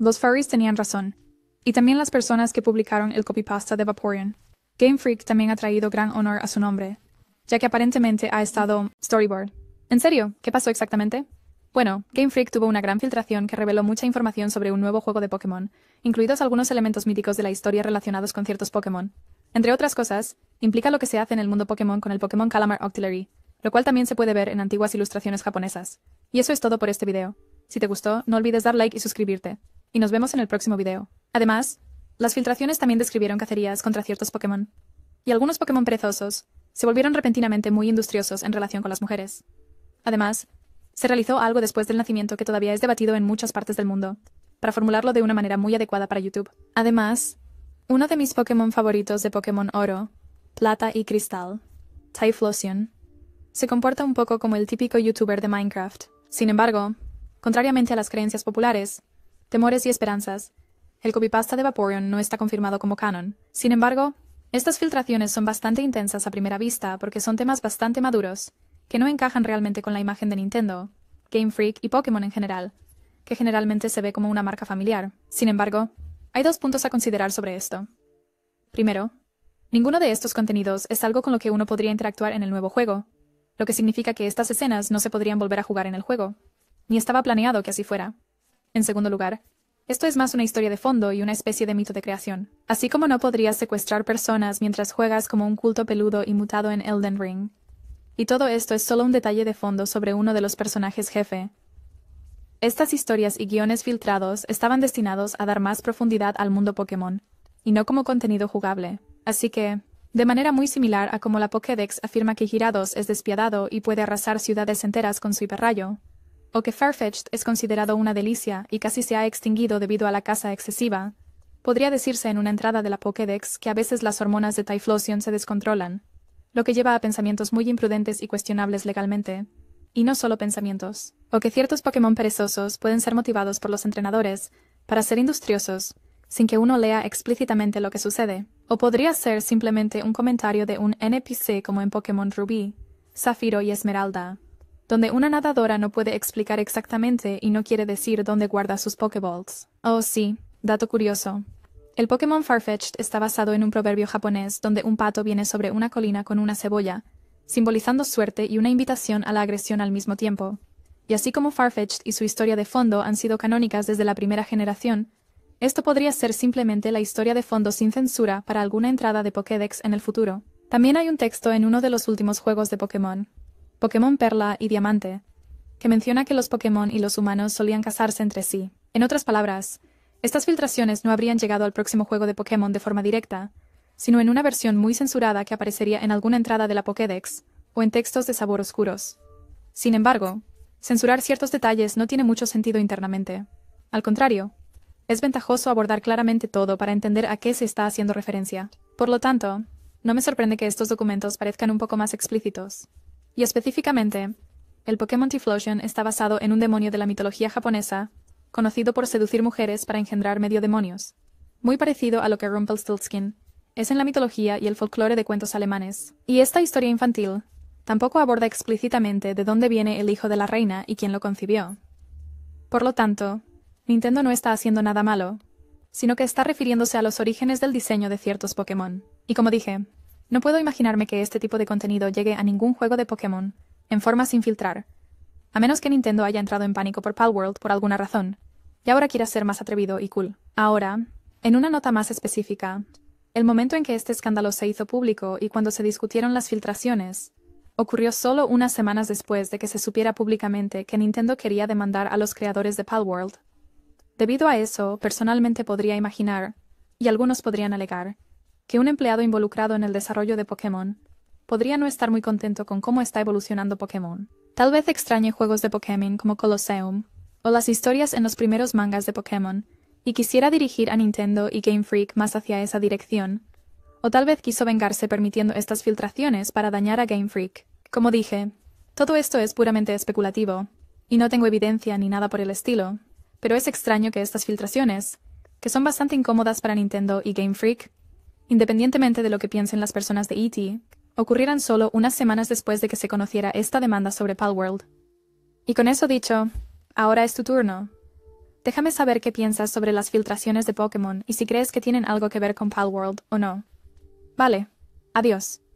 Los furries tenían razón, y también las personas que publicaron el copypasta de Vaporeon. Game Freak también ha traído gran honor a su nombre, ya que aparentemente ha estado storyboard. ¿En serio? ¿Qué pasó exactamente? Bueno, Game Freak tuvo una gran filtración que reveló mucha información sobre un nuevo juego de Pokémon, incluidos algunos elementos míticos de la historia relacionados con ciertos Pokémon. Entre otras cosas, implica lo que se hace en el mundo Pokémon con el Pokémon Calamar Octillery, lo cual también se puede ver en antiguas ilustraciones japonesas. Y eso es todo por este video. Si te gustó, no olvides dar like y suscribirte y nos vemos en el próximo video. Además, las filtraciones también describieron cacerías contra ciertos Pokémon, y algunos Pokémon perezosos se volvieron repentinamente muy industriosos en relación con las mujeres. Además, se realizó algo después del nacimiento que todavía es debatido en muchas partes del mundo, para formularlo de una manera muy adecuada para YouTube. Además, uno de mis Pokémon favoritos de Pokémon Oro, Plata y Cristal, Typhlosion, se comporta un poco como el típico youtuber de Minecraft. Sin embargo, contrariamente a las creencias populares, temores y esperanzas. El copypasta de Vaporeon no está confirmado como canon. Sin embargo, estas filtraciones son bastante intensas a primera vista porque son temas bastante maduros, que no encajan realmente con la imagen de Nintendo, Game Freak y Pokémon en general, que generalmente se ve como una marca familiar. Sin embargo, hay dos puntos a considerar sobre esto. Primero, ninguno de estos contenidos es algo con lo que uno podría interactuar en el nuevo juego, lo que significa que estas escenas no se podrían volver a jugar en el juego, ni estaba planeado que así fuera. En segundo lugar, esto es más una historia de fondo y una especie de mito de creación. Así como no podrías secuestrar personas mientras juegas como un culto peludo y mutado en Elden Ring. Y todo esto es solo un detalle de fondo sobre uno de los personajes jefe. Estas historias y guiones filtrados estaban destinados a dar más profundidad al mundo Pokémon, y no como contenido jugable. Así que, de manera muy similar a como la Pokédex afirma que Girados es despiadado y puede arrasar ciudades enteras con su hiperrayo, o que Farfetch'd es considerado una delicia y casi se ha extinguido debido a la caza excesiva, podría decirse en una entrada de la Pokédex que a veces las hormonas de Typhlosion se descontrolan, lo que lleva a pensamientos muy imprudentes y cuestionables legalmente. Y no solo pensamientos, o que ciertos Pokémon perezosos pueden ser motivados por los entrenadores para ser industriosos, sin que uno lea explícitamente lo que sucede, o podría ser simplemente un comentario de un NPC como en Pokémon Rubí, Zafiro y Esmeralda, donde una nadadora no puede explicar exactamente y no quiere decir dónde guarda sus Pokeballs. Oh sí, dato curioso. El Pokémon Farfetch'd está basado en un proverbio japonés donde un pato viene sobre una colina con una cebolla, simbolizando suerte y una invitación a la agresión al mismo tiempo. Y así como Farfetch'd y su historia de fondo han sido canónicas desde la primera generación, esto podría ser simplemente la historia de fondo sin censura para alguna entrada de Pokédex en el futuro. También hay un texto en uno de los últimos juegos de Pokémon, Pokémon Perla y Diamante, que menciona que los Pokémon y los humanos solían casarse entre sí. En otras palabras, estas filtraciones no habrían llegado al próximo juego de Pokémon de forma directa, sino en una versión muy censurada que aparecería en alguna entrada de la Pokédex o en textos de sabor oscuros. Sin embargo, censurar ciertos detalles no tiene mucho sentido internamente. Al contrario, es ventajoso abordar claramente todo para entender a qué se está haciendo referencia. Por lo tanto, no me sorprende que estos documentos parezcan un poco más explícitos. Y específicamente, el Pokémon Tiflosion está basado en un demonio de la mitología japonesa, conocido por seducir mujeres para engendrar medio demonios. Muy parecido a lo que Rumpelstiltskin es en la mitología y el folclore de cuentos alemanes. Y esta historia infantil tampoco aborda explícitamente de dónde viene el hijo de la reina y quién lo concibió. Por lo tanto, Nintendo no está haciendo nada malo, sino que está refiriéndose a los orígenes del diseño de ciertos Pokémon. Y como dije, no puedo imaginarme que este tipo de contenido llegue a ningún juego de Pokémon, en forma sin filtrar. A menos que Nintendo haya entrado en pánico por Palworld por alguna razón, y ahora quiera ser más atrevido y cool. Ahora, en una nota más específica, el momento en que este escándalo se hizo público y cuando se discutieron las filtraciones, ocurrió solo unas semanas después de que se supiera públicamente que Nintendo quería demandar a los creadores de Palworld. Debido a eso, personalmente podría imaginar, y algunos podrían alegar, que un empleado involucrado en el desarrollo de Pokémon podría no estar muy contento con cómo está evolucionando Pokémon. Tal vez extrañe juegos de Pokémon como Colosseum o las historias en los primeros mangas de Pokémon y quisiera dirigir a Nintendo y Game Freak más hacia esa dirección. O tal vez quiso vengarse permitiendo estas filtraciones para dañar a Game Freak. Como dije, todo esto es puramente especulativo, y no tengo evidencia ni nada por el estilo, pero es extraño que estas filtraciones, que son bastante incómodas para Nintendo y Game Freak, Independientemente de lo que piensen las personas de ET, ocurrieran solo unas semanas después de que se conociera esta demanda sobre Palworld. Y con eso dicho, ahora es tu turno. Déjame saber qué piensas sobre las filtraciones de Pokémon y si crees que tienen algo que ver con Palworld o no. Vale. Adiós.